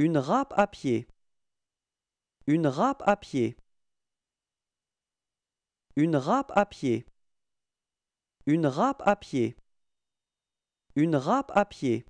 Une râpe à pied. Une râpe à pied. Une râpe à pied. Une râpe à pied. Une râpe à pied.